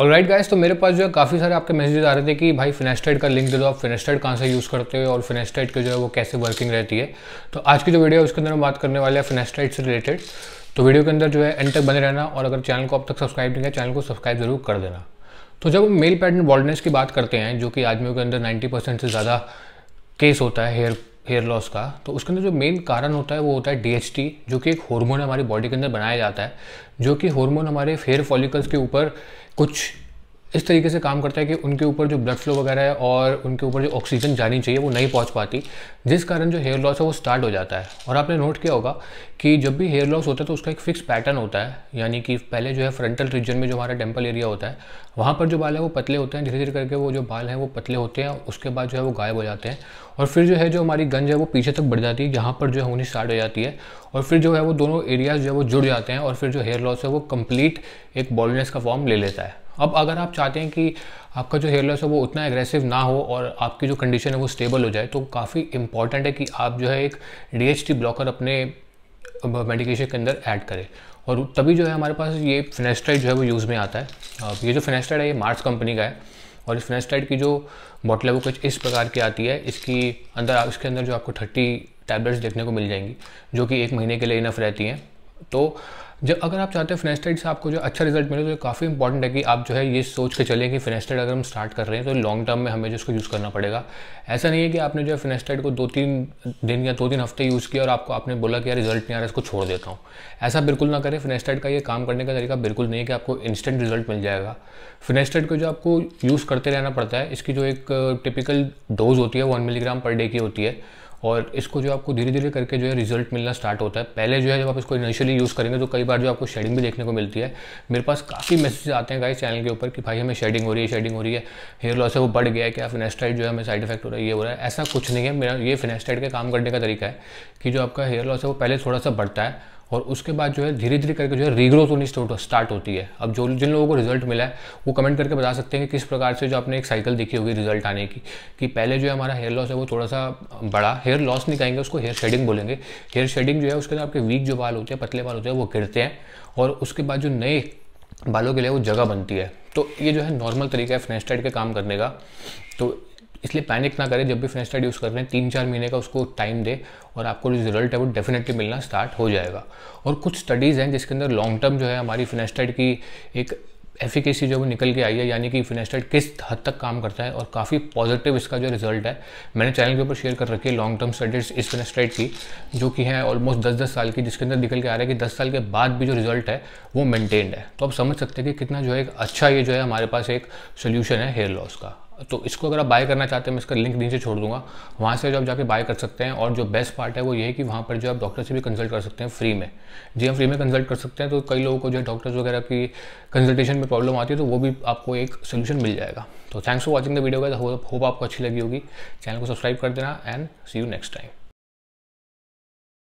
all right guys तो मेरे पास जो है काफ़ी सारे आपके मैसेजेस आ रहे थे कि भाई फिनेस्टेड का लिंक दे दो आप फिनेस्टेड कहाँ से यूज़ करते हो और फिनेस्टेड के जो है वो कैसे वर्किंग रहती है तो आज की जो वीडियो है उसके अंदर हम बात करने वाले हैं फिनेस्टेड से रिलेटेड तो वीडियो के अंदर जो है एंड तक बने रहना और अगर चैनल को अब तक सब्सक्राइब नहीं किया चैनल को सब्सक्राइब जरूर कर देना तो जब हम मेल पैटर्न बॉल्डनेस की बात करते हैं जो कि आदमियों के अंदर नाइन्टी से ज़्यादा केस होता है हेयर हेयर लॉस का तो उसके अंदर जो मेन कारण होता है वो होता है डीएचटी जो कि एक हार्मोन हमारी बॉडी के अंदर बनाया जाता है जो कि हार्मोन हमारे हेयर फॉलिकल्स के ऊपर कुछ इस तरीके से काम करता है कि उनके ऊपर जो ब्लड फ्लो वगैरह है और उनके ऊपर जो ऑक्सीजन जानी चाहिए वो नहीं पहुंच पाती जिस कारण जो हेयर लॉस है वो स्टार्ट हो जाता है और आपने नोट किया होगा कि जब भी हेयर लॉस होता है तो उसका एक फिक्स पैटर्न होता है यानी कि पहले जो है फ्रंटल रीजन में जो हमारा टेम्पल एरिया होता है वहाँ पर जो बाल है वो पतले होते हैं धीरे धीरे करके वो जो बाल हैं वो पतले होते हैं उसके बाद जो है वो गायब हो जाते हैं और फिर जो है जो हमारी गंज है वो पीछे तक बढ़ जाती है यहाँ पर जो है होनी स्टार्ट हो जाती है और फिर जो है वो दोनों एरियाज जो है वो जुड़ जाते हैं और फिर जो हेयर लॉस है वो कम्प्लीट एक बॉलनेस का फॉर्म ले लेता है अब अगर आप चाहते हैं कि आपका जो हेयर लॉस है वो उतना एग्रेसिव ना हो और आपकी जो कंडीशन है वो स्टेबल हो जाए तो काफ़ी इंपॉर्टेंट है कि आप जो है एक डी ब्लॉकर अपने मेडिकेशन के अंदर ऐड करें और तभी जो है हमारे पास ये फिनेस्टाइड जो है वो यूज़ में आता है ये जो फिनेस्टाइड है ये मार्स कंपनी का है और इस फिनेस्टाइड की जो बॉटल है वो कुछ इस प्रकार की आती है इसकी अंदर इसके अंदर जो आपको थर्टी टैबलेट्स देखने को मिल जाएंगी जो कि एक महीने के लिए इनफ रहती हैं तो जब अगर आप चाहते हैं फिनेस्टेड से आपको जो अच्छा रिजल्ट मिले तो ये काफ़ी इंपॉर्टेंट है कि आप जो है ये सोच के चलें कि फिनेस्टेड अगर हम स्टार्ट कर रहे हैं तो लॉन्ग टर्म में हमें जो इसको यूज़ करना पड़ेगा ऐसा नहीं है कि आपने जो है फिनेस्टेड को दो तीन दिन या दो तीन हफ्ते यूज़ किया और आपको आपने बोला कि यार रिजल्ट नहीं आ रहा इसको छोड़ देता हूँ ऐसा बिल्कुल ना करें फिनेस्टेड का ये काम करने का तरीका बिल्कुल नहीं है कि आपको इंस्टेंट रिजल्ट मिल जाएगा फिनेस्टेड को जो आपको यूज़ करते रहना पड़ता है इसकी जो एक टिपिकल डोज होती है वन मिलीग्राम पर डे की होती है और इसको जो आपको धीरे धीरे करके जो है रिजल्ट मिलना स्टार्ट होता है पहले जो है जब आप इसको इनिशियली यूज़ करेंगे तो कई बार जो आपको शेडिंग भी देखने को मिलती है मेरे पास काफ़ी मैसेज आते हैं गाइस चैनल के ऊपर कि भाई हमें शेडिंग हो रही है शेडिंग हो रही है हेयर लॉस है वो बढ़ गया है क्या फिनेस्टाइड जो है हमें साइड इफेक्ट हो रहा है ये हो रहा है ऐसा कुछ नहीं है मेरा ये फिनेस्टाइड का काम करने का तरीका है कि जो आपका हेयर लॉस है वो पहले थोड़ा सा बढ़ता है और उसके बाद जो है धीरे धीरे करके जो है रीग्रोथ होनी स्टार्ट होती है अब जो जिन लोगों को रिजल्ट मिला है वो कमेंट करके बता सकते हैं कि किस प्रकार से जो आपने एक साइकिल देखी होगी रिजल्ट आने की कि पहले जो है हमारा हेयर लॉस है वो थोड़ा सा बड़ा हेयर लॉस नहीं कहेंगे उसको हेयर शेडिंग बोलेंगे हेयर शेडिंग जो है उसके अंदर आपके वीक जो बाल होते हैं पतले बाल होते हैं वो गिरते हैं और उसके बाद जो नए बालों के लिए वो जगह बनती है तो ये जो है नॉर्मल तरीका है फ्रेंच टाइड के काम करने का तो इसलिए पैनिक ना करें जब भी फिनेस्टाइड यूज़ कर रहे हैं तीन चार महीने का उसको टाइम दे और आपको जो रिजल्ट है वो डेफिनेटली मिलना स्टार्ट हो जाएगा और कुछ स्टडीज़ हैं जिसके अंदर लॉन्ग टर्म जो है हमारी फिनेस्टाइड की एक एफिकेसी जो वो निकल के आई है यानी कि फिनेस्टाइड किस हद तक काम करता है और काफ़ी पॉजिटिव इसका जो रिजल्ट है मैंने चैनल के ऊपर शेयर कर रखी है लॉन्ग टर्म स्टडीज इस फिनेस्टाइड की जो कि है ऑलमोस्ट दस दस साल की जिसके अंदर निकल के आ रहा है कि दस साल के बाद भी जो रिजल्ट है वो मेनटेन्ड है तो आप समझ सकते हैं कि कितना जो है एक अच्छा ये जो है हमारे पास एक सोल्यूशन है हेयर लॉस का तो इसको अगर आप बाय करना चाहते हैं मैं इसका लिंक नीचे छोड़ दूंगा वहाँ से जो आप जाके बाय कर सकते हैं और जो बेस्ट पार्ट है वो ये है कि वहाँ पर जो आप डॉक्टर से भी कंसल्ट कर सकते हैं फ्री में जी हम हाँ, फ्री में कंसल्ट कर सकते हैं तो कई लोगों को जो है डॉक्टर्स वगैरह की कंसल्टेशन में प्रॉब्लम आती है तो वो भी आपको एक सोल्यूशन मिल जाएगा तो thanks for watching the video का होप आपको अच्छी लगी होगी चैनल को सब्सक्राइब कर देना and see you next time